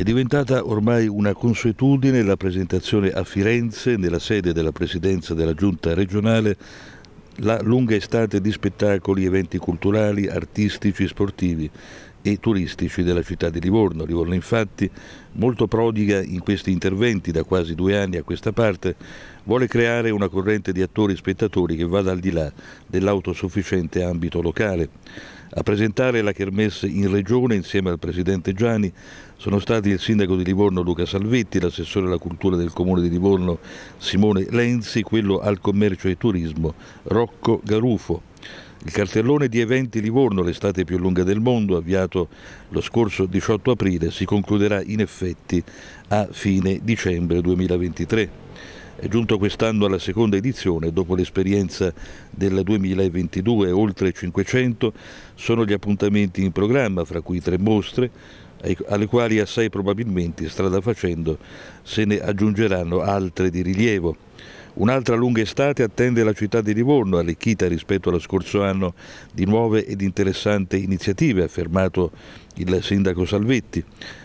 È diventata ormai una consuetudine la presentazione a Firenze, nella sede della presidenza della giunta regionale, la lunga estate di spettacoli, eventi culturali, artistici, e sportivi e turistici della città di Livorno. Livorno infatti, molto prodiga in questi interventi da quasi due anni a questa parte, vuole creare una corrente di attori e spettatori che vada al di là dell'autosufficiente ambito locale. A presentare la Kermesse in regione insieme al presidente Gianni sono stati il sindaco di Livorno Luca Salvetti, l'assessore alla cultura del comune di Livorno Simone Lenzi, quello al commercio e turismo Rocco Garufo. Il cartellone di eventi Livorno, l'estate più lunga del mondo, avviato lo scorso 18 aprile, si concluderà in effetti a fine dicembre 2023 è giunto quest'anno alla seconda edizione dopo l'esperienza del 2022. Oltre 500 sono gli appuntamenti in programma, fra cui tre mostre, alle quali assai probabilmente, strada facendo, se ne aggiungeranno altre di rilievo. Un'altra lunga estate attende la città di Livorno, arricchita rispetto allo scorso anno di nuove ed interessanti iniziative, ha affermato il sindaco Salvetti.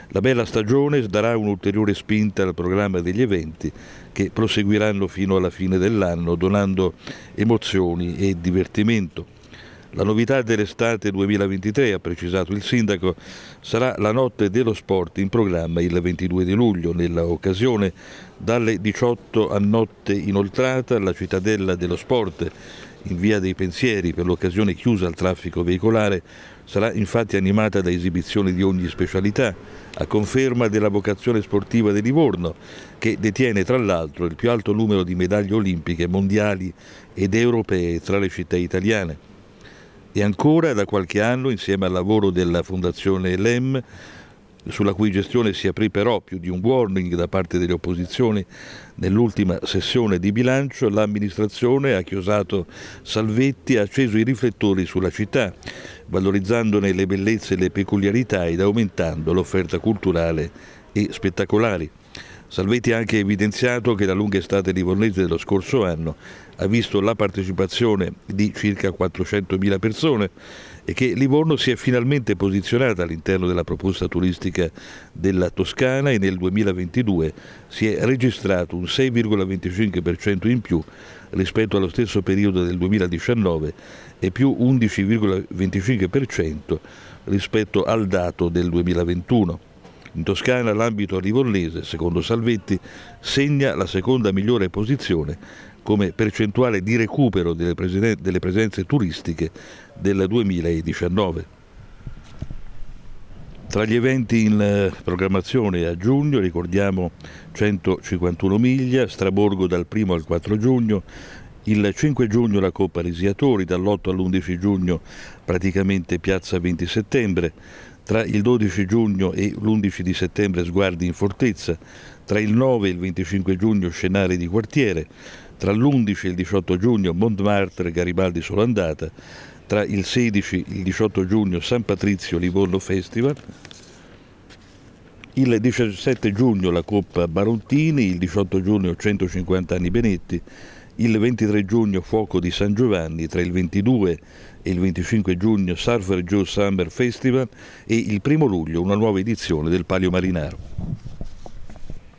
La bella stagione darà un'ulteriore spinta al programma degli eventi che proseguiranno fino alla fine dell'anno, donando emozioni e divertimento. La novità dell'estate 2023, ha precisato il sindaco, sarà la notte dello sport in programma il 22 di luglio. Nella occasione, dalle 18 a notte inoltrata, la cittadella dello sport in via dei pensieri per l'occasione chiusa al traffico veicolare, sarà infatti animata da esibizioni di ogni specialità, a conferma della vocazione sportiva di Livorno, che detiene tra l'altro il più alto numero di medaglie olimpiche mondiali ed europee tra le città italiane. E ancora da qualche anno, insieme al lavoro della Fondazione LEM, sulla cui gestione si aprì però più di un warning da parte delle opposizioni nell'ultima sessione di bilancio, l'amministrazione ha chiosato Salvetti ha acceso i riflettori sulla città, valorizzandone le bellezze e le peculiarità ed aumentando l'offerta culturale e spettacolari. Salvetti ha anche evidenziato che la lunga estate livornese dello scorso anno ha visto la partecipazione di circa 400.000 persone e che Livorno si è finalmente posizionata all'interno della proposta turistica della Toscana e nel 2022 si è registrato un 6,25% in più rispetto allo stesso periodo del 2019 e più 11,25% rispetto al dato del 2021. In Toscana l'ambito livornese, secondo Salvetti, segna la seconda migliore posizione come percentuale di recupero delle, presen- delle presenze turistiche del 2019. Tra gli eventi in eh, programmazione a giugno ricordiamo 151 miglia, Straborgo dal 1 al 4 giugno, il 5 giugno la Coppa Risiatori, dall'8 all'11 giugno praticamente Piazza 20 settembre, tra il 12 giugno e l'11 settembre sguardi in fortezza, tra il 9 e il 25 giugno scenari di quartiere, tra l'11 e il 18 giugno Montmartre Garibaldi Solandata, tra il 16 e il 18 giugno San Patrizio Livorno Festival, il 17 giugno la Coppa Barontini, il 18 giugno 150 anni Benetti, il 23 giugno Fuoco di San Giovanni, tra il 22 e il 25 giugno Surfer Joe Summer Festival e il 1 luglio una nuova edizione del Palio Marinaro.